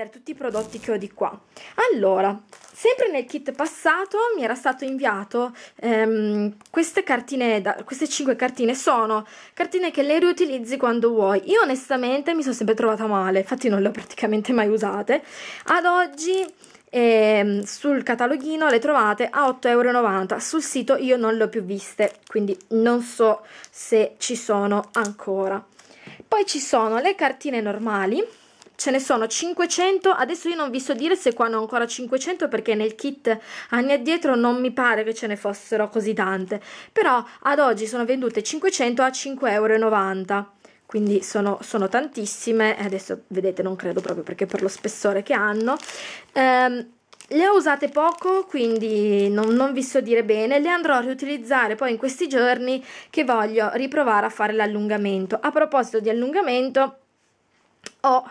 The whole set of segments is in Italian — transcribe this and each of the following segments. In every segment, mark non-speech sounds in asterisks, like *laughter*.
vedere tutti i prodotti che ho di qua. Allora, sempre nel kit passato mi era stato inviato ehm, queste cartine, da, queste 5 cartine sono cartine che le riutilizzi quando vuoi. Io onestamente mi sono sempre trovata male, infatti non le ho praticamente mai usate. Ad oggi ehm, sul cataloghino le trovate a 8,90 euro, sul sito io non le ho più viste, quindi non so se ci sono ancora. Poi ci sono le cartine normali, ce ne sono 500, adesso io non vi so dire se qua ne ho ancora 500 perché nel kit anni addietro non mi pare che ce ne fossero così tante, però ad oggi sono vendute 500 a 5,90 euro quindi sono, sono, tantissime, adesso vedete non credo proprio perché per lo spessore che hanno, ehm, le ho usate poco quindi non, non, vi so dire bene, le andrò a riutilizzare poi in questi giorni che voglio riprovare a fare l'allungamento. A proposito di allungamento ho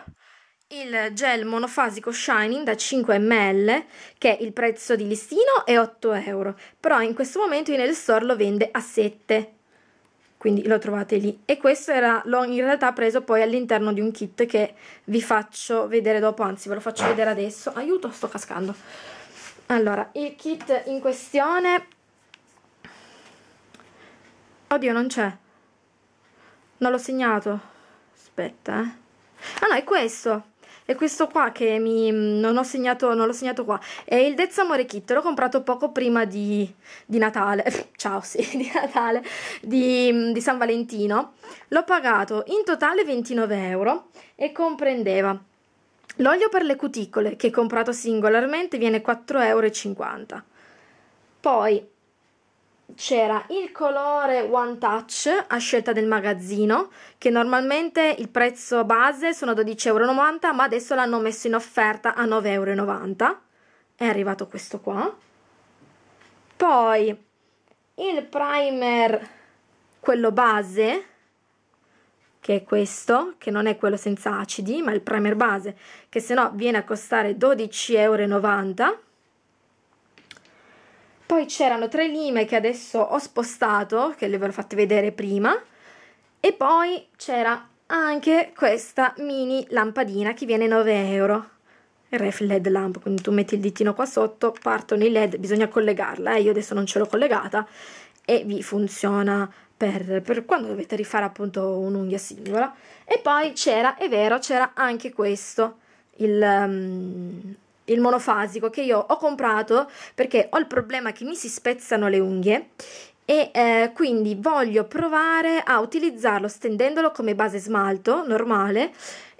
il gel monofasico Shining da 5 ml che il prezzo di listino è 8 euro però in questo momento in El Store lo vende a 7 quindi lo trovate lì e questo era, l'ho in realtà preso poi all'interno di un kit che vi faccio vedere dopo anzi ve lo faccio vedere adesso aiuto sto cascando allora il kit in questione oddio non c'è non l'ho segnato aspetta eh ah no è questo è questo qua che mi, mm, non ho segnato, non l'ho segnato qua, è il Dezzamore Kit, l'ho comprato poco prima di, di Natale, *laughs* ciao sì, di Natale, di, mm, di San Valentino, l'ho pagato in totale 29 euro e comprendeva L'olio per le cuticole, che comprato singolarmente, viene 4,50 euro. Poi c'era il colore One Touch a scelta del magazzino, che normalmente il prezzo base sono 12,90 euro, ma adesso l'hanno messo in offerta a 9,90 euro. È arrivato questo qua. Poi il primer, quello base, che è questo, che non è quello senza acidi, ma il primer base, che se no viene a costare 12,90 euro poi c'erano tre lime che adesso ho spostato, che le ve l'ho fatte vedere prima. E poi c'era anche questa mini lampadina che viene 9 euro. Ref LED lamp, quindi tu metti il dittino qua sotto, partono i LED, bisogna collegarla. Eh? Io adesso non ce l'ho collegata e vi funziona per, per, quando dovete rifare appunto un'unghia singola. E poi c'era, è vero, c'era anche questo, il... Um, il monofasico che io ho comprato perché ho il problema che mi si spezzano le unghie e eh, quindi voglio provare a utilizzarlo stendendolo come base smalto normale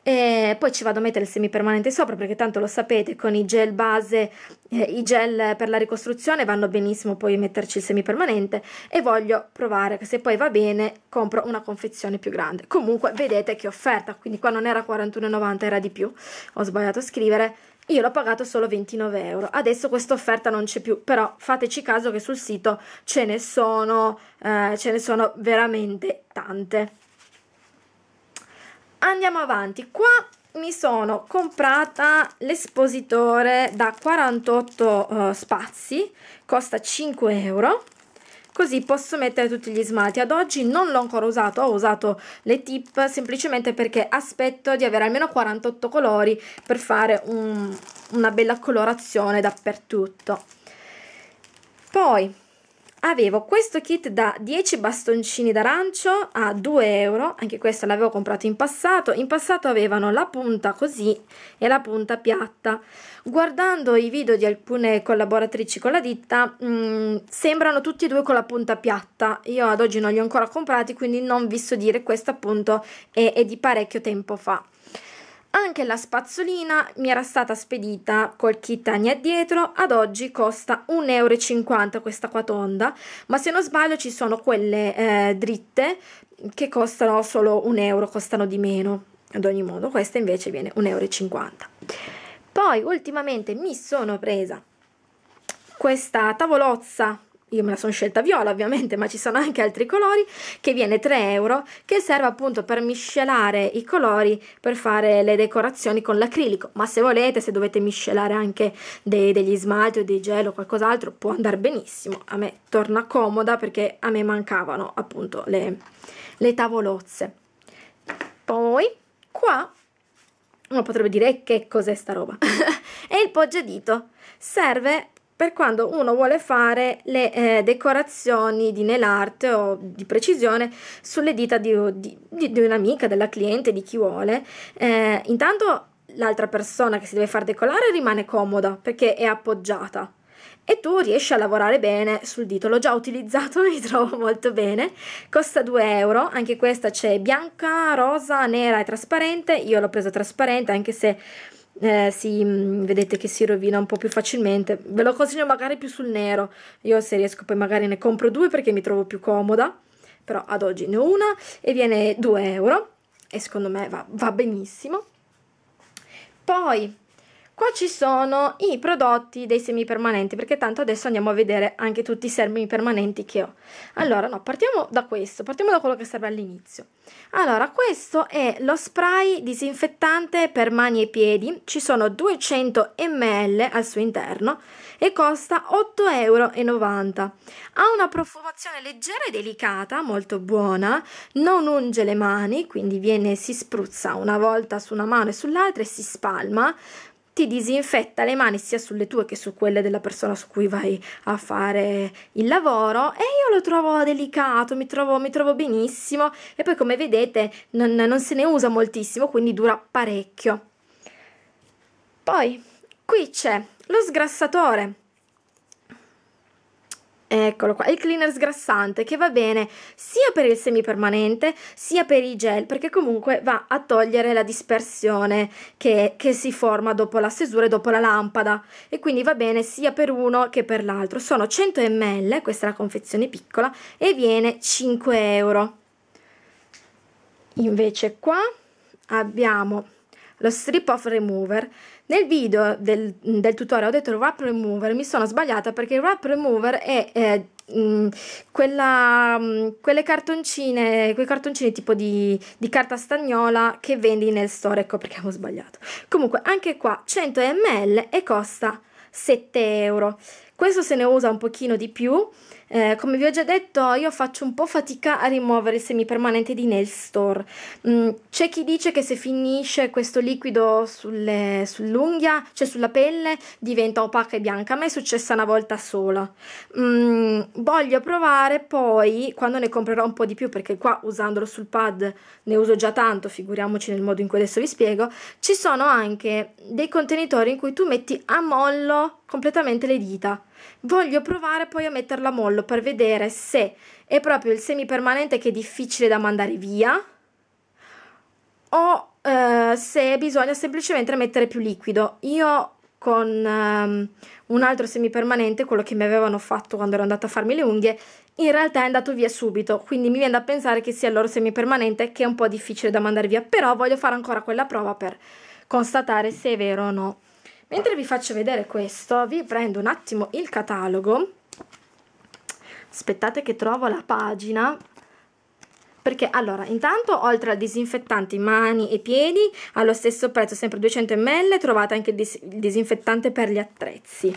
e poi ci vado a mettere il semipermanente sopra perché tanto lo sapete con i gel base eh, i gel per la ricostruzione vanno benissimo poi metterci il semipermanente e voglio provare che se poi va bene compro una confezione più grande comunque vedete che offerta quindi qua non era 41,90 era di più ho sbagliato a scrivere io l'ho pagato solo 29 euro. Adesso questa offerta non c'è più, però fateci caso che sul sito ce ne sono, eh, ce ne sono veramente tante. Andiamo avanti. Qua mi sono comprata l'espositore da 48 eh, spazi, costa 5 euro così posso mettere tutti gli smalti ad oggi non l'ho ancora usato ho usato le tip semplicemente perché aspetto di avere almeno 48 colori per fare un, una bella colorazione dappertutto poi avevo questo kit da 10 bastoncini d'arancio a 2 euro, anche questo l'avevo comprato in passato, in passato avevano la punta così e la punta piatta. Guardando i video di alcune collaboratrici con la ditta, mh, mm, sembrano tutti e due con la punta piatta, io ad oggi non li ho ancora comprati quindi non vi so dire, questo appunto è, è di parecchio tempo fa. Anche la spazzolina mi era stata spedita col kit anni addietro, ad oggi costa 1,50 euro questa qua tonda, ma se non sbaglio ci sono quelle eh, dritte che costano solo 1 euro, costano di meno. Ad ogni modo questa invece viene 1,50 euro. Poi ultimamente mi sono presa questa tavolozza io me la sono scelta viola ovviamente, ma ci sono anche altri colori, che viene 3 euro, che serve appunto per miscelare i colori per fare le decorazioni con l'acrilico, ma se volete, se dovete miscelare anche dei, degli smalti o dei gel o qualcos'altro, può andare benissimo, a me torna comoda perché a me mancavano appunto le, le tavolozze. Poi qua uno potrebbe dire eh, che cos'è sta roba, è *laughs* il poggiadito, serve per quando uno vuole fare le eh, decorazioni di nail art o di precisione sulle dita di, di, di un'amica, della cliente, di chi vuole. Eh, intanto l'altra persona che si deve far decolare rimane comoda perché è appoggiata e tu riesci a lavorare bene sul dito. L'ho già utilizzato, *laughs* mi trovo molto bene. Costa 2 euro, anche questa c'è bianca, rosa, nera e trasparente. Io l'ho presa trasparente anche se eh, si, mm, vedete che si rovina un po' più facilmente. Ve lo consiglio magari più sul nero. Io se riesco poi magari ne compro due perché mi trovo più comoda. Però ad oggi ne ho una e viene 2 euro. E secondo me va, va benissimo. Poi Qua ci sono i prodotti dei semipermanenti, perché tanto adesso andiamo a vedere anche tutti i semipermanenti che ho. Allora, no, partiamo da questo, partiamo da quello che serve all'inizio. Allora, questo è lo spray disinfettante per mani e piedi, ci sono 200 ml al suo interno e costa 8,90 euro. Ha una profumazione leggera e delicata, molto buona, non unge le mani, quindi viene, si spruzza una volta su una mano e sull'altra e si spalma ti disinfetta le mani sia sulle tue che su quelle della persona su cui vai a fare il lavoro e io lo trovo delicato, mi trovo, mi trovo benissimo e poi come vedete non, non se ne usa moltissimo quindi dura parecchio. Poi qui c'è lo sgrassatore Eccolo qua, il cleaner sgrassante che va bene sia per il semipermanente sia per i gel perché comunque va a togliere la dispersione che, che si forma dopo la stesura e dopo la lampada e quindi va bene sia per uno che per l'altro. Sono 100 ml, questa è la confezione piccola e viene 5 euro. Invece qua abbiamo lo strip off remover nel video del, del tutorial ho detto wrap remover, mi sono sbagliata perché il wrap remover è... è mm, quella, mm, quelle cartoncine, quei cartoncini tipo di, di, carta stagnola che vendi nel store, ecco perché avevo sbagliato. Comunque, anche qua 100 ml e costa 7 euro. Questo se ne usa un pochino di più, eh, come vi ho già detto, io faccio un po' fatica a rimuovere il semipermanente di Nail Store. Mm, c'è chi dice che se finisce questo liquido sulle, sull'unghia, cioè sulla pelle, diventa opaca e bianca. A me è successa una volta sola. Mm, voglio provare poi, quando ne comprerò un po' di più, perché qua usandolo sul pad ne uso già tanto, figuriamoci nel modo in cui adesso vi spiego, ci sono anche dei contenitori in cui tu metti a mollo completamente le dita Voglio provare poi a metterla a mollo per vedere se è proprio il semipermanente che è difficile da mandare via o eh, se bisogna semplicemente mettere più liquido. Io con um, un altro semipermanente, quello che mi avevano fatto quando ero andata a farmi le unghie, in realtà è andato via subito, quindi mi viene da pensare che sia il loro semipermanente che è un po' difficile da mandare via, però voglio fare ancora quella prova per constatare se è vero o no. Mentre vi faccio vedere questo, vi prendo un attimo il catalogo. Aspettate che trovo la pagina perché allora intanto oltre al disinfettante mani e piedi allo stesso prezzo sempre 200 ml trovate anche il, dis il disinfettante per gli attrezzi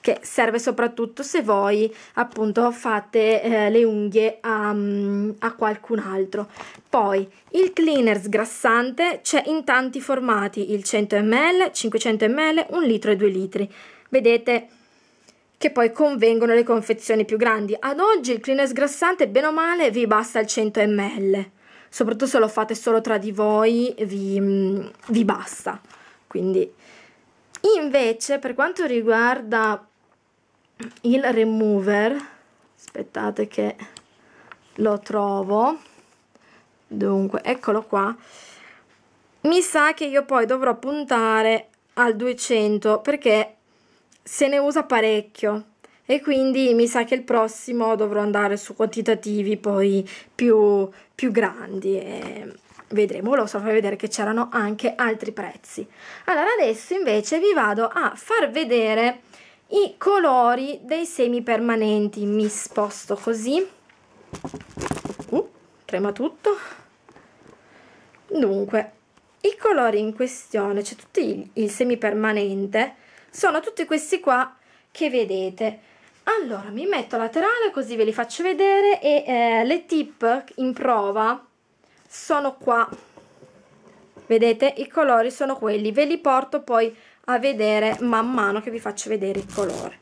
che serve soprattutto se voi appunto fate eh, le unghie a, mm, a qualcun altro. Poi il cleaner sgrassante c'è in tanti formati, il 100 ml, 500 ml, 1 litro e 2 litri. Vedete che poi convengono le confezioni più grandi. Ad oggi il cleaner sgrassante, bene o male, vi basta il 100 ml. Soprattutto se lo fate solo tra di voi, vi, mm, vi basta. Quindi, invece, per quanto riguarda il remover aspettate che lo trovo dunque eccolo qua mi sa che io poi dovrò puntare al 200 perché se ne usa parecchio e quindi mi sa che il prossimo dovrò andare su quantitativi poi più, più grandi e vedremo, lo so far vedere che c'erano anche altri prezzi allora adesso invece vi vado a far vedere i colori dei semi permanenti. Mi sposto così. Uh, trema tutto. Dunque, i colori in questione, cioè tutti il, semi semipermanente, sono tutti questi qua che vedete. Allora, mi metto laterale così ve li faccio vedere e eh, le tip in prova sono qua. Vedete? I colori sono quelli. Ve li porto poi a vedere man mano che vi faccio vedere il colore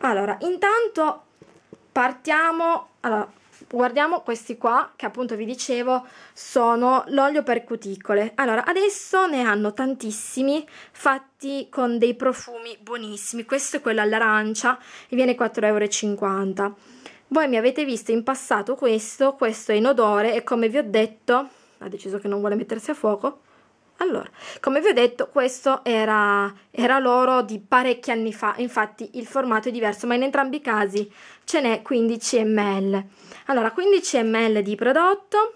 allora intanto partiamo allora, guardiamo questi qua che appunto vi dicevo sono l'olio per cuticole allora adesso ne hanno tantissimi fatti con dei profumi buonissimi questo è quello all'arancia e viene 4,50 euro voi mi avete visto in passato questo questo è in odore e come vi ho detto ha deciso che non vuole mettersi a fuoco allora, come vi ho detto, questo era, era l'oro di parecchi anni fa, infatti il formato è diverso, ma in entrambi i casi ce n'è 15 ml. Allora, 15 ml di prodotto,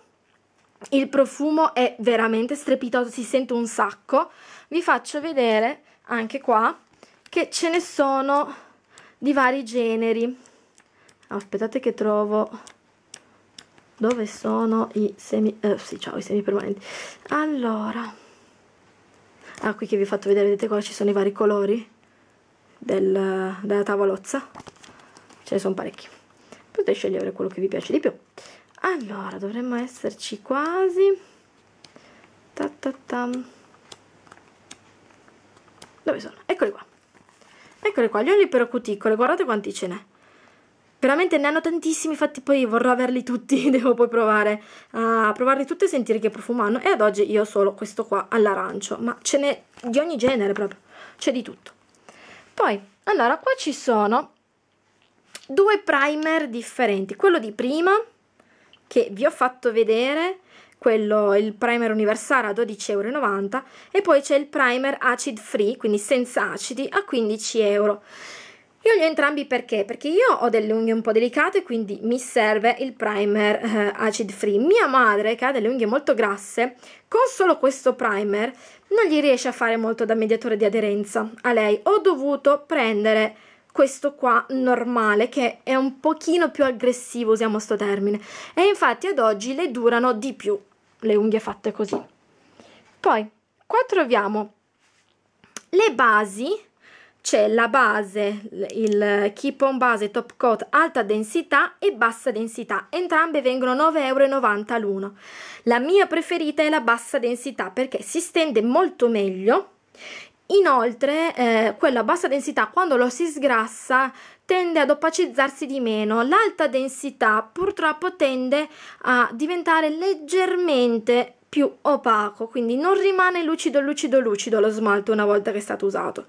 il profumo è veramente strepitoso, si sente un sacco. Vi faccio vedere anche qua che ce ne sono di vari generi. Aspettate che trovo dove sono i semi... Eh, sì, ciao, i semi permanenti. Allora ah qui che vi ho fatto vedere vedete qua ci sono i vari colori del, della tavolozza ce ne sono parecchi potete scegliere quello che vi piace di più allora dovremmo esserci quasi ta ta ta dove sono? eccoli qua eccoli qua gli oli per cuticole guardate quanti ce n'è Veramente ne hanno tantissimi, infatti poi vorrò averli tutti, *laughs* devo poi provare a provarli tutti e sentire che profumo hanno. E ad oggi io ho solo questo qua all'arancio, ma ce n'è di ogni genere proprio, c'è di tutto. Poi, allora, qua ci sono due primer differenti, quello di prima che vi ho fatto vedere quello, il primer universale a 12,90 euro e poi c'è il primer acid free, quindi senza acidi, a 15 euro. Io li ho entrambi perché? Perché io ho delle unghie un po' delicate, quindi mi serve il primer eh, acid free. Mia madre, che ha delle unghie molto grasse, con solo questo primer non gli riesce a fare molto da mediatore di aderenza a lei. Ho dovuto prendere questo qua normale che è un pochino più aggressivo, usiamo sto termine. E infatti ad oggi le durano di più le unghie fatte così. Poi, qua troviamo le basi c'è la base, il keep on base top coat alta densità e bassa densità, entrambe vengono 9,90 euro l'uno. La mia preferita è la bassa densità perché si stende molto meglio, inoltre eh, quella a bassa densità quando lo si sgrassa tende ad opacizzarsi di meno, l'alta densità purtroppo tende a diventare leggermente più opaco, quindi non rimane lucido lucido lucido lo smalto una volta che è stato usato.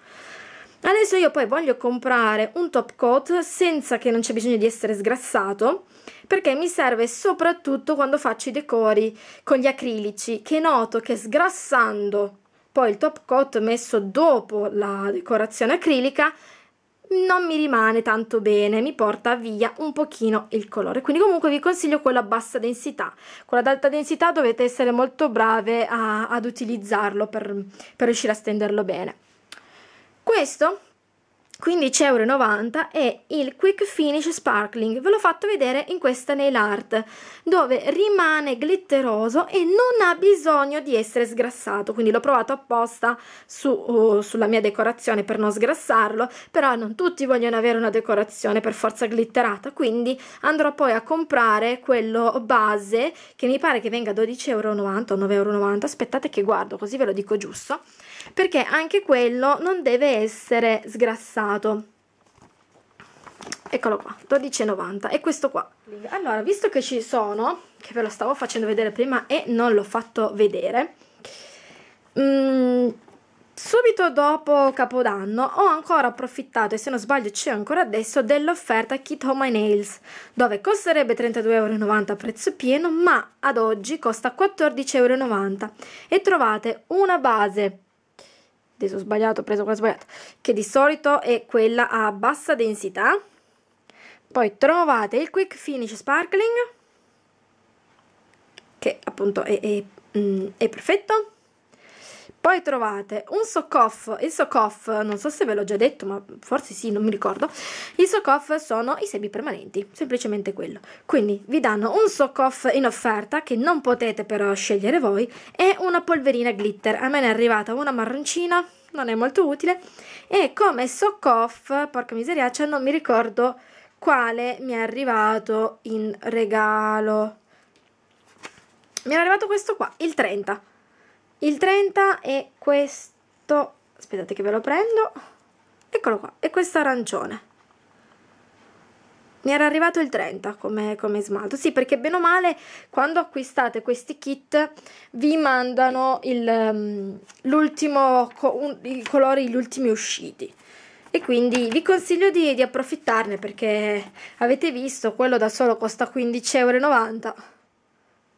Adesso io poi voglio comprare un top coat senza che non c'è bisogno di essere sgrassato perché mi serve soprattutto quando faccio i decori con gli acrilici che noto che sgrassando poi il top coat messo dopo la decorazione acrilica non mi rimane tanto bene, mi porta via un pochino il colore. Quindi comunque vi consiglio quello a bassa densità. Quello ad alta densità dovete essere molto brave a, ad utilizzarlo per, per riuscire a stenderlo bene. Questo 15,90€ è il Quick Finish Sparkling, ve l'ho fatto vedere in questa nail art, dove rimane glitteroso e non ha bisogno di essere sgrassato, quindi l'ho provato apposta su, uh, sulla mia decorazione per non sgrassarlo, però non tutti vogliono avere una decorazione per forza glitterata, quindi andrò poi a comprare quello base, che mi pare che venga 12,90€ o 9,90€, aspettate che guardo così ve lo dico giusto, perché anche quello non deve essere sgrassato pagato eccolo qua 12,90 e questo qua allora visto che ci sono che ve lo stavo facendo vedere prima e non l'ho fatto vedere mh, mm, subito dopo capodanno ho ancora approfittato e se non sbaglio c'è ancora adesso dell'offerta Kit Home My Nails dove costerebbe 32,90€ a prezzo pieno ma ad oggi costa 14,90€ e trovate una base adesso ho sbagliato, ho preso quella sbagliata, che di solito è quella a bassa densità. Poi trovate il Quick Finish Sparkling, che appunto è, è, mm, è perfetto. Poi trovate un Sokoff, il Sokoff, non so se ve l'ho già detto, ma forse sì, non mi ricordo. I Sokoff sono i semi permanenti, semplicemente quello. Quindi vi danno un Sokoff in offerta, che non potete però scegliere voi, e una polverina glitter. A me ne è arrivata una marroncina, non è molto utile. E come Sokoff, porca miseria, miseriaccia, cioè non mi ricordo quale mi è arrivato in regalo. Mi è arrivato questo qua, il 30 il 30 è questo, aspettate che ve lo prendo, eccolo qua, è questo arancione. Mi era arrivato il 30 come, come smalto, sì perché bene o male quando acquistate questi kit vi mandano il, ehm, l'ultimo, i colori, gli ultimi usciti e quindi vi consiglio di, di, approfittarne perché avete visto quello da solo costa 15,90 euro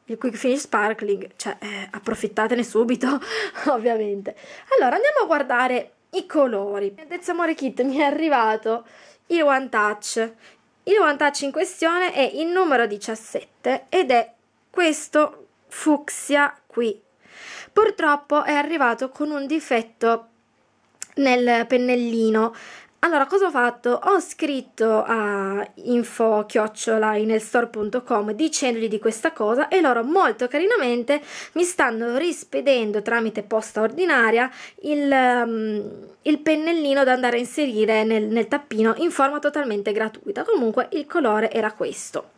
il quick finish sparkling, cioè eh, approfittatene subito, *laughs* ovviamente. Allora andiamo a guardare i colori. Il terzo amore kit mi è arrivato il One Touch. Il One Touch in questione è il numero 17 ed è questo fucsia qui. Purtroppo è arrivato con un difetto nel pennellino allora, cosa ho fatto? Ho scritto a info-inelstore.com dicendogli di questa cosa e loro molto carinamente mi stanno rispedendo tramite posta ordinaria il, um, il pennellino da andare a inserire nel, nel tappino in forma totalmente gratuita. Comunque il colore era questo.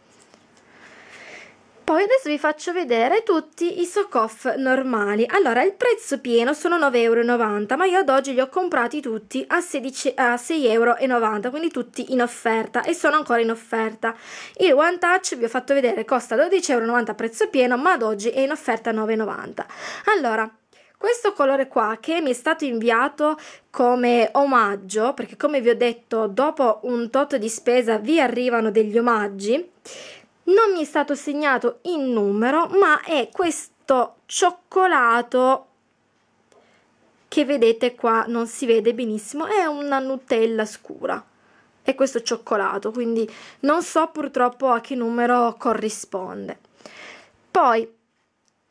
Poi adesso vi faccio vedere tutti i off normali. Allora, il prezzo pieno sono 9,90 euro, ma io ad oggi li ho comprati tutti a, a 6,90 euro, quindi tutti in offerta e sono ancora in offerta. Il One Touch, vi ho fatto vedere, costa 12,90 euro a prezzo pieno, ma ad oggi è in offerta 9,90. Allora, questo colore qua che mi è stato inviato come omaggio, perché come vi ho detto, dopo un tot di spesa vi arrivano degli omaggi, non mi è stato segnato il numero, ma è questo cioccolato che vedete qua, non si vede benissimo, è una Nutella scura. È questo cioccolato, quindi non so purtroppo a che numero corrisponde. Poi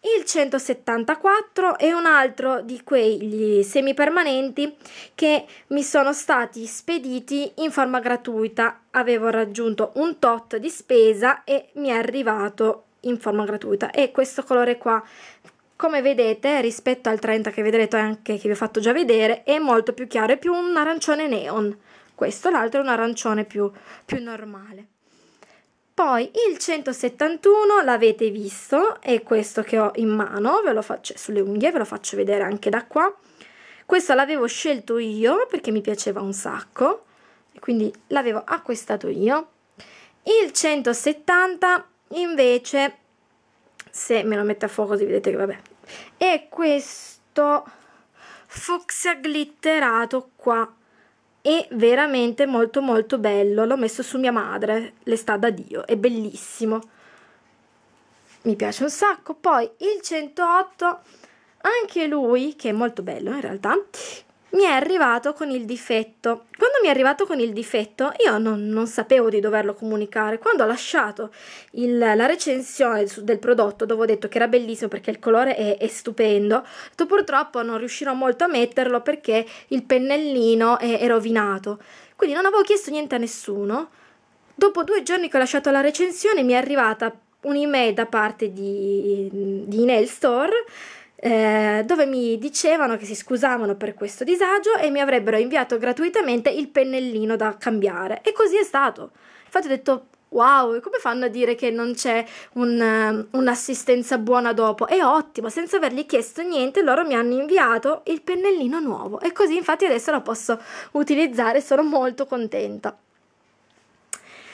il 174 è un altro di quegli semipermanenti che mi sono stati spediti in forma gratuita. Avevo raggiunto un tot di spesa e mi è arrivato in forma gratuita. E questo colore qua, come vedete, rispetto al 30 che vedrete anche che vi ho fatto già vedere, è molto più chiaro, è più un arancione neon. Questo l'altro è un arancione più, più normale. Poi il 171 l'avete visto, è questo che ho in mano, ve lo faccio sulle unghie, ve lo faccio vedere anche da qua. Questo l'avevo scelto io perché mi piaceva un sacco, quindi l'avevo acquistato io. Il 170 invece, se me lo metto a fuoco così vedete che vabbè, è questo fucsia glitterato qua è veramente molto molto bello, l'ho messo su mia madre, le sta da Dio, è bellissimo. Mi piace un sacco. Poi il 108 anche lui, che è molto bello in realtà, mi è arrivato con il difetto. Quando mi è arrivato con il difetto, io non, non sapevo di doverlo comunicare. Quando ho lasciato il, la recensione del prodotto, dove ho detto che era bellissimo perché il colore è, è stupendo, detto, purtroppo non riuscirò molto a metterlo perché il pennellino è, è rovinato. Quindi non avevo chiesto niente a nessuno. Dopo due giorni che ho lasciato la recensione, mi è arrivata un'email da parte di, di Nail Store eh, dove mi dicevano che si scusavano per questo disagio e mi avrebbero inviato gratuitamente il pennellino da cambiare. E così è stato. Infatti ho detto, wow, come fanno a dire che non c'è un, eh, un'assistenza buona dopo? È ottimo, senza avergli chiesto niente loro mi hanno inviato il pennellino nuovo. E così infatti adesso lo posso utilizzare, sono molto contenta.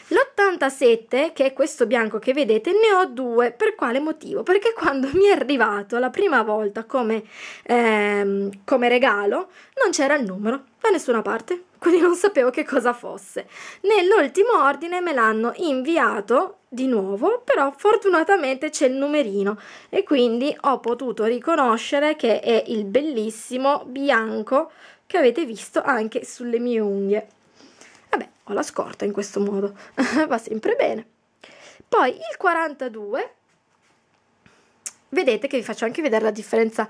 L'87, che è questo bianco che vedete, ne ho due. Per quale motivo? Perché quando mi è arrivato la prima volta come, ehm, come regalo, non c'era il numero da nessuna parte, quindi non sapevo che cosa fosse. Nell'ultimo ordine me l'hanno inviato di nuovo, però fortunatamente c'è il numerino e quindi ho potuto riconoscere che è il bellissimo bianco che avete visto anche sulle mie unghie ho la scorta in questo modo, *laughs* va sempre bene. Poi il 42, vedete che vi faccio anche vedere la differenza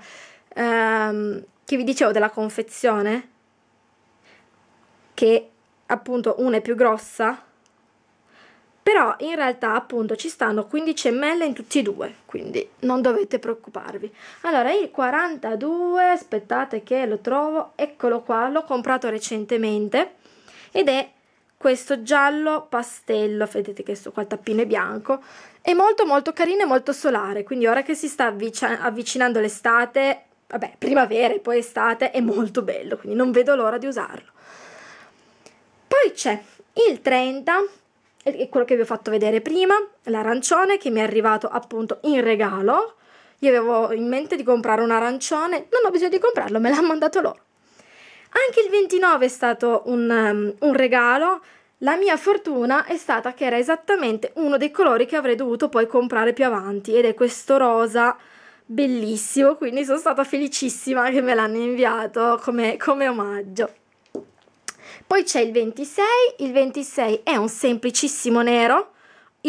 ehm, che vi dicevo della confezione, che appunto una è più grossa, però in realtà appunto ci stanno 15 ml in tutti e due, quindi non dovete preoccuparvi. Allora il 42, aspettate che lo trovo, eccolo qua, l'ho comprato recentemente ed è questo giallo pastello, vedete che sto qua il tappino è bianco, è molto molto carino e molto solare, quindi ora che si sta avvicin avvicinando l'estate, vabbè primavera e poi estate, è molto bello, quindi non vedo l'ora di usarlo. Poi c'è il 30, è quello che vi ho fatto vedere prima, l'arancione che mi è arrivato appunto in regalo, io avevo in mente di comprare un arancione, non ho bisogno di comprarlo, me l'ha mandato loro. Anche il 29 è stato un, um, un regalo. La mia fortuna è stata che era esattamente uno dei colori che avrei dovuto poi comprare più avanti ed è questo rosa bellissimo, quindi sono stata felicissima che me l'hanno inviato come, come omaggio. Poi c'è il 26, il 26 è un semplicissimo nero,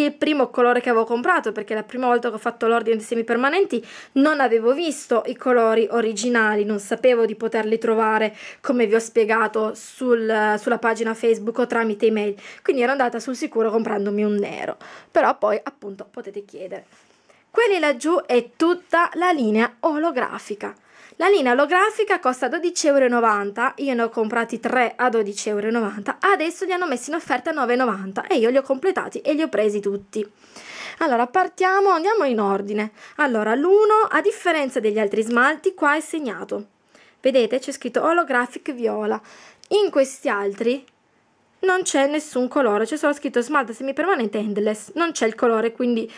il primo colore che avevo comprato perché la prima volta che ho fatto l'ordine di permanenti non avevo visto i colori originali, non sapevo di poterli trovare come vi ho spiegato sul, sulla pagina Facebook o tramite email, quindi ero andata sul sicuro comprandomi un nero, però poi appunto potete chiedere. Quelli laggiù è tutta la linea olografica. La linea olografica costa 12,90 euro, io ne ho comprati 3 a 12,90 euro, adesso li hanno messi in offerta a 9,90 e io li ho completati e li ho presi tutti. Allora, partiamo, andiamo in ordine. Allora, l'1, a differenza degli altri smalti, qua è segnato. Vedete, c'è scritto Holographic Viola. In questi altri non c'è nessun colore, c'è solo scritto smalto semipermanente endless, non c'è il colore, quindi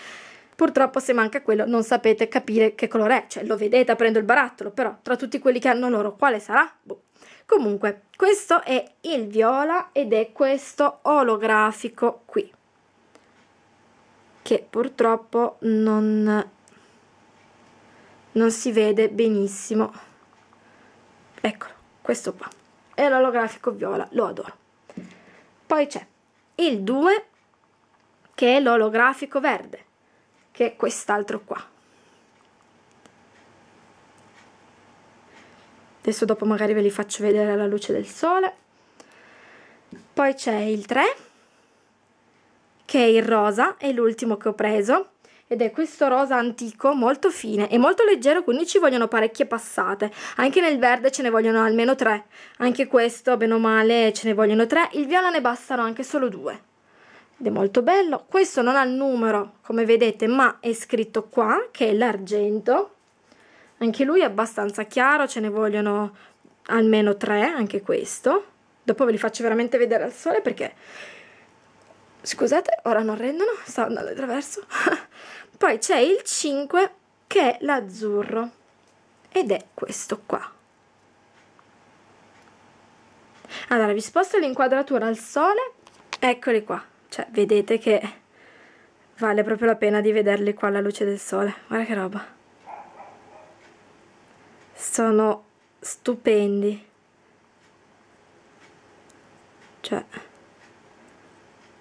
Purtroppo se manca quello non sapete capire che colore è, cioè lo vedete aprendo il barattolo, però tra tutti quelli che hanno loro quale sarà? Boh. Comunque, questo è il viola ed è questo olografico qui, che purtroppo non, non si vede benissimo. Eccolo, questo qua, è l'olografico viola, lo adoro. Poi c'è il 2, che è l'olografico verde che è quest'altro qua. Adesso dopo magari ve li faccio vedere alla luce del sole. Poi c'è il 3, che è il rosa, è l'ultimo che ho preso, ed è questo rosa antico molto fine e molto leggero quindi ci vogliono parecchie passate anche nel verde ce ne vogliono almeno 3, anche questo bene o male ce ne vogliono 3. il viola ne bastano anche solo 2 ed è molto bello questo non ha il numero come vedete ma è scritto qua che è l'argento anche lui è abbastanza chiaro ce ne vogliono almeno tre anche questo dopo ve li faccio veramente vedere al sole perché scusate ora non rendono sta andando attraverso *laughs* poi c'è il 5 che è l'azzurro ed è questo qua allora vi sposto l'inquadratura al sole eccoli qua cioè vedete che vale proprio la pena di vederli qua alla luce del sole guarda che roba sono stupendi cioè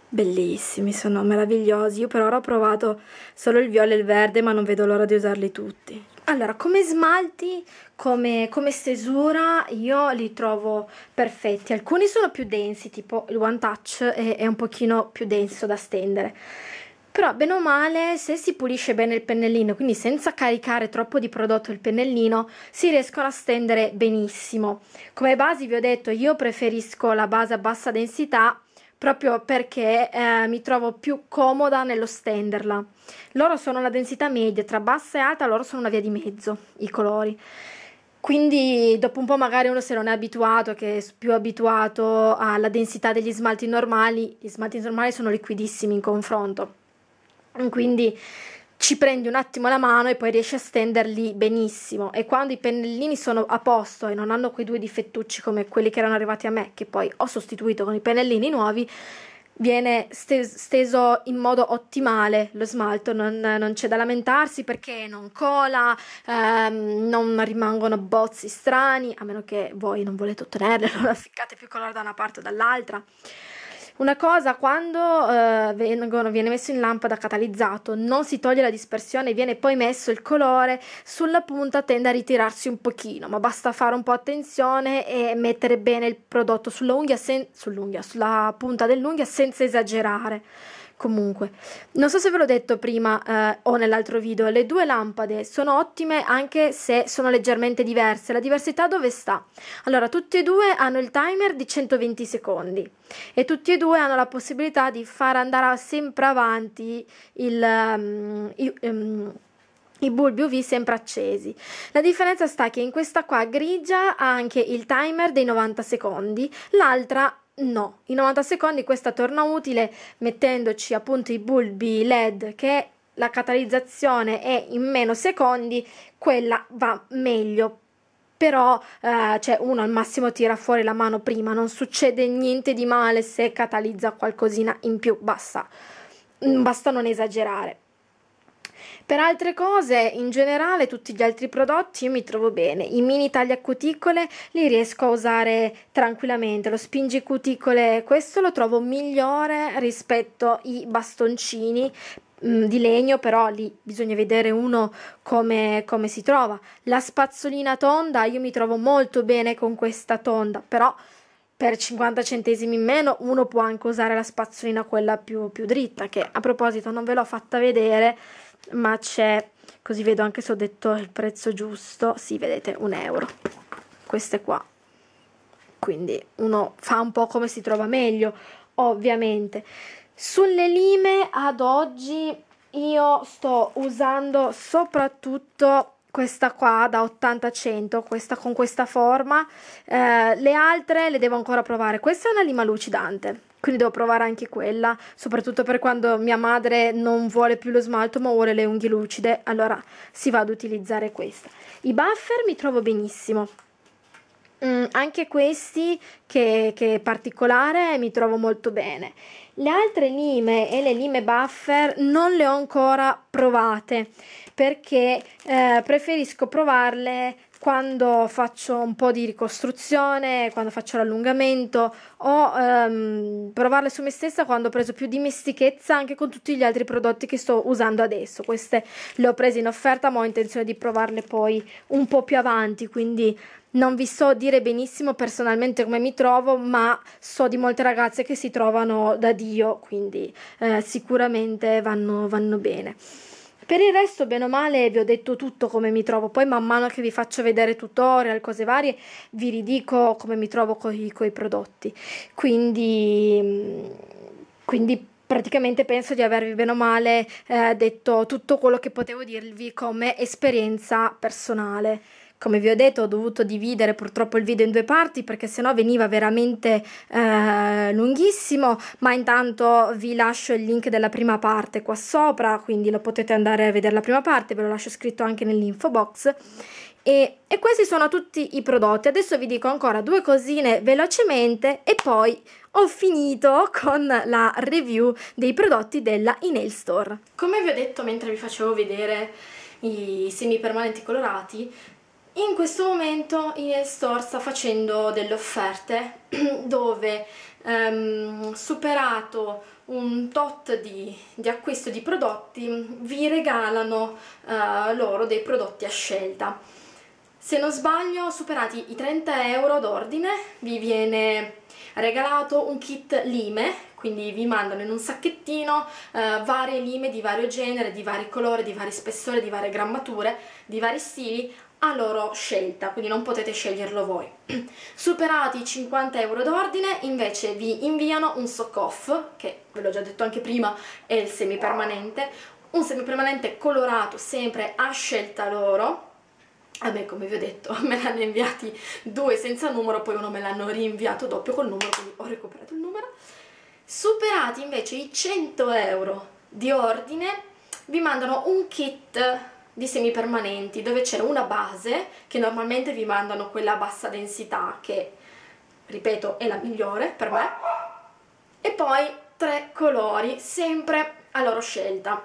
bellissimi sono meravigliosi io per ora ho provato solo il viola e il verde ma non vedo l'ora di usarli tutti allora, come smalti, come, come, stesura, io li trovo perfetti. Alcuni sono più densi, tipo il One Touch è, è, un pochino più denso da stendere. Però, bene o male, se si pulisce bene il pennellino, quindi senza caricare troppo di prodotto il pennellino, si riescono a stendere benissimo. Come basi vi ho detto, io preferisco la base a bassa densità proprio perché eh, mi trovo più comoda nello stenderla. Loro sono una densità media, tra bassa e alta loro sono una via di mezzo, i colori. Quindi dopo un po' magari uno se non è abituato, che è più abituato alla densità degli smalti normali, gli smalti normali sono liquidissimi in confronto. Quindi ci prendi un attimo la mano e poi riesci a stenderli benissimo e quando i pennellini sono a posto e non hanno quei due difettucci come quelli che erano arrivati a me che poi ho sostituito con i pennellini nuovi viene steso in modo ottimale lo smalto, non, non c'è da lamentarsi perché non cola, ehm, non rimangono bozzi strani, a meno che voi non volete ottenerli, allora *laughs* ficcate più colore da una parte o dall'altra. Una cosa, quando eh, vengono, viene messo in lampada catalizzato, non si toglie la dispersione, viene poi messo il colore, sulla punta tende a ritirarsi un pochino, ma basta fare un po' attenzione e mettere bene il prodotto sulla, sen- sull'unghia, sulla punta dell'unghia senza esagerare. Comunque, non so se ve l'ho detto prima eh, o nell'altro video, le due lampade sono ottime anche se sono leggermente diverse. La diversità dove sta? Allora, tutte e due hanno il timer di 120 secondi e tutti e due hanno la possibilità di far andare sempre avanti il... Um, i, um, i bulbi UV sempre accesi. La differenza sta che in questa qua grigia ha anche il timer dei 90 secondi, l'altra No, in 90 secondi questa torna utile mettendoci appunto i bulbi LED che la catalizzazione è in meno secondi, quella va meglio. Però eh, cioè uno al massimo tira fuori la mano prima, non succede niente di male se catalizza qualcosina in più, basta, mm, basta non esagerare. Per altre cose, in generale, tutti gli altri prodotti io mi trovo bene. I mini cuticole li riesco a usare tranquillamente. Lo spingicuticole, questo lo trovo migliore rispetto ai bastoncini mm, di legno, però lì bisogna vedere uno come, come, si trova. La spazzolina tonda, io mi trovo molto bene con questa tonda, però per 50 centesimi in meno uno può anche usare la spazzolina quella più, più dritta, che a proposito non ve l'ho fatta vedere ma c'è, così vedo anche se ho detto il prezzo giusto, sì vedete un euro, queste qua, quindi uno fa un po' come si trova meglio, ovviamente. Sulle lime ad oggi io sto usando soprattutto questa qua da 80-100, questa con questa forma, eh, le altre le devo ancora provare, questa è una lima lucidante, quindi devo provare anche quella, soprattutto per quando mia madre non vuole più lo smalto ma vuole le unghie lucide, allora si va ad utilizzare questa. I buffer mi trovo benissimo. Mm, anche questi che, che è particolare mi trovo molto bene. Le altre lime e le lime buffer non le ho ancora provate perché eh, preferisco provarle quando faccio un po' di ricostruzione, quando faccio l'allungamento o ehm, provarle su me stessa quando ho preso più dimestichezza anche con tutti gli altri prodotti che sto usando adesso. Queste le ho prese in offerta ma ho intenzione di provarle poi un po' più avanti, quindi non vi so dire benissimo personalmente come mi trovo, ma so di molte ragazze che si trovano da Dio, quindi eh, sicuramente vanno, vanno bene. Per il resto, bene o male, vi ho detto tutto come mi trovo. Poi, man mano che vi faccio vedere tutorial, cose varie, vi ridico come mi trovo con i prodotti. Quindi, mm, quindi praticamente penso di avervi bene o male eh, detto tutto quello che potevo dirvi come esperienza personale. Come vi ho detto ho dovuto dividere purtroppo il video in due parti perché sennò veniva veramente eh, lunghissimo, ma intanto vi lascio il link della prima parte qua sopra, quindi lo potete andare a vedere la prima parte, ve lo lascio scritto anche nell'info box. E, e, questi sono tutti i prodotti. Adesso vi dico ancora due cosine velocemente e poi ho finito con la review dei prodotti della Inail Store. Come vi ho detto mentre vi facevo vedere i semi permanenti colorati, in questo momento Inel Store sta facendo delle offerte *clears throat* dove ehm, superato un tot di, di, acquisto di prodotti vi regalano eh, loro dei prodotti a scelta. Se non sbaglio superati i 30 euro d'ordine vi viene regalato un kit lime quindi vi mandano in un sacchettino eh, varie lime di vario genere, di vari colori, di vari spessori, di varie grammature, di vari stili a loro scelta, quindi non potete sceglierlo voi. *clears throat* Superati i 50 euro d'ordine invece vi inviano un sock-off, che ve l'ho già detto anche prima è il semipermanente, un semipermanente colorato sempre a scelta loro, a ah me come vi ho detto *laughs* me l'hanno inviati due senza numero, poi uno me l'hanno rinviato doppio col numero, quindi ho recuperato il numero. Superati invece i 100 euro di ordine vi mandano un kit di semipermanenti dove c'è una base che normalmente vi mandano quella a bassa densità che ripeto è la migliore per me e poi tre colori sempre a loro scelta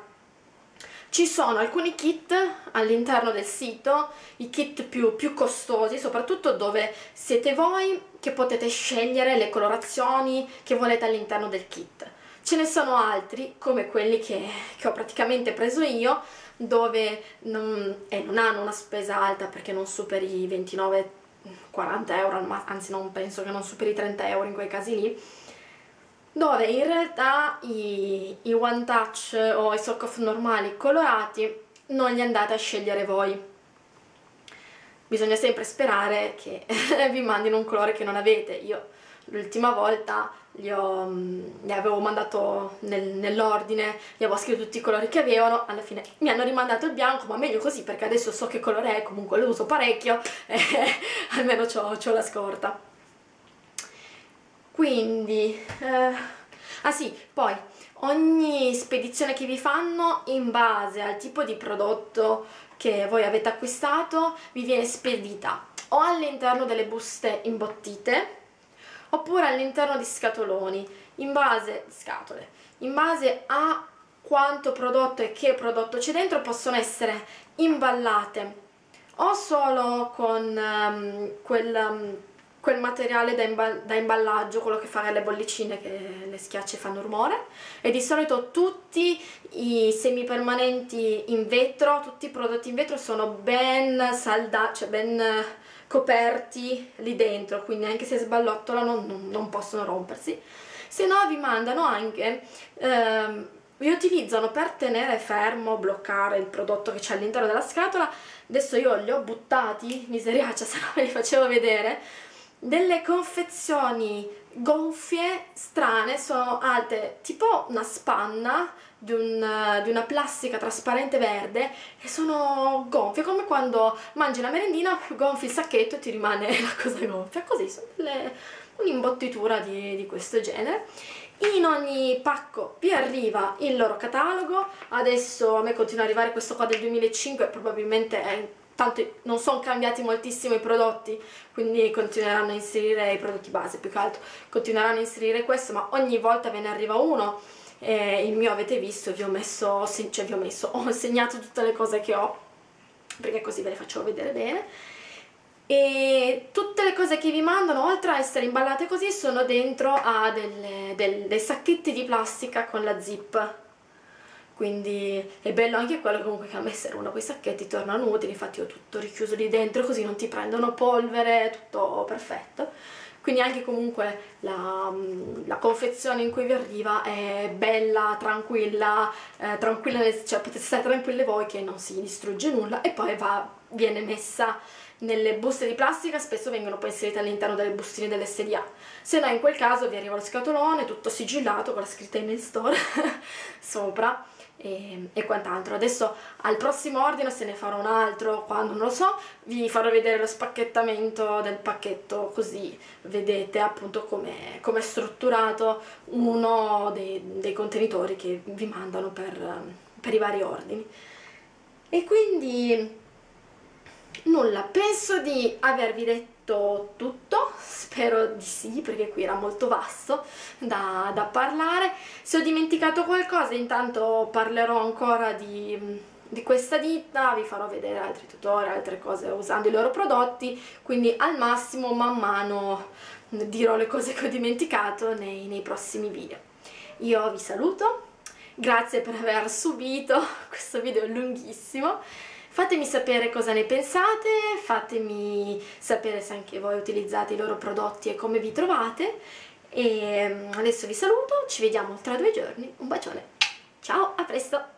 ci sono alcuni kit all'interno del sito, i kit più, più, costosi, soprattutto dove siete voi che potete scegliere le colorazioni che volete all'interno del kit. Ce ne sono altri, come quelli che, che ho praticamente preso io, dove non, eh, non hanno una spesa alta perché non superi i 29 40 euro, anzi non penso che non superi 30 euro in quei casi lì, dove in realtà i, i One Touch o i Sock Off normali colorati non li andate a scegliere voi. Bisogna sempre sperare che *laughs* vi mandino un colore che non avete. Io l'ultima volta li, ho, mm, li, avevo mandato nel, nell'ordine, gli avevo scritto tutti i colori che avevano, alla fine mi hanno rimandato il bianco, ma meglio così perché adesso so che colore è, comunque lo uso parecchio *laughs* e eh, almeno ho la scorta. Quindi, eh, ah sì, poi ogni spedizione che vi fanno in base al tipo di prodotto che voi avete acquistato vi viene spedita o all'interno delle buste imbottite oppure all'interno di scatoloni, in base, scatole, in base a quanto prodotto e che prodotto c'è dentro possono essere imballate o solo con um, quel, um, quel, materiale da, imba da, imballaggio, quello che fa le bollicine che le schiacce fanno rumore e di solito tutti i semipermanenti in vetro, tutti i prodotti in vetro sono ben saldati, cioè ben coperti lì dentro, quindi anche se sballottolano non, non possono rompersi. Se no vi mandano anche, ehm, vi utilizzano per tenere fermo, bloccare il prodotto che c'è all'interno della scatola, adesso io li ho buttati, miseriaccia *laughs* se no ve li facevo vedere, delle confezioni gonfie, strane, sono alte tipo una spanna, di, un, di, una plastica trasparente verde e sono gonfie, come quando mangi la merendina, gonfi il sacchetto e ti rimane *laughs* la cosa gonfia, così sono un'imbottitura di, di questo genere in ogni pacco vi arriva il loro catalogo adesso a me continua ad arrivare questo qua del 2005 probabilmente è, tanto non sono cambiati moltissimo i prodotti quindi continueranno a inserire i prodotti base più che altro continueranno a inserire questo ma ogni volta ve ne arriva uno eh, il mio avete visto vi ho messo, cioè vi ho messo, *laughs* ho segnato tutte le cose che ho perché così ve le faccio vedere bene e tutte le cose che vi mandano oltre a essere imballate così sono dentro a delle, del, dei sacchetti di plastica con la zip quindi è bello anche quello comunque che a me servono quei sacchetti tornano utili infatti ho tutto richiuso lì dentro così non ti prendono polvere tutto perfetto quindi anche comunque la, mm, la, confezione in cui vi arriva è bella, tranquilla, eh, tranquilla cioè potete stare tranquille voi che non si distrugge nulla e poi va, viene messa nelle buste di plastica spesso vengono poi inserite all'interno delle bustine dell'SDA. Se no in quel caso vi arriva lo scatolone tutto sigillato con la scritta in store *laughs* sopra e, e quant'altro. Adesso al prossimo ordine, se ne farò un altro, quando non lo so, vi farò vedere lo spacchettamento del pacchetto così vedete appunto come è, com strutturato uno dei, dei, contenitori che vi mandano per, per i vari ordini. E quindi nulla, penso di avervi detto tutto, spero di sì perché qui era molto vasto da, da parlare, se ho dimenticato qualcosa intanto parlerò ancora di di questa ditta, vi farò vedere altri tutorial, altre cose usando i loro prodotti, quindi al massimo man mano dirò le cose che ho dimenticato nei, nei prossimi video. Io vi saluto, grazie per aver subito *laughs* questo video lunghissimo, Fatemi sapere cosa ne pensate, fatemi sapere se anche voi utilizzate i loro prodotti e come vi trovate. E mm, adesso vi saluto, ci vediamo tra due giorni. Un bacione, ciao, a presto!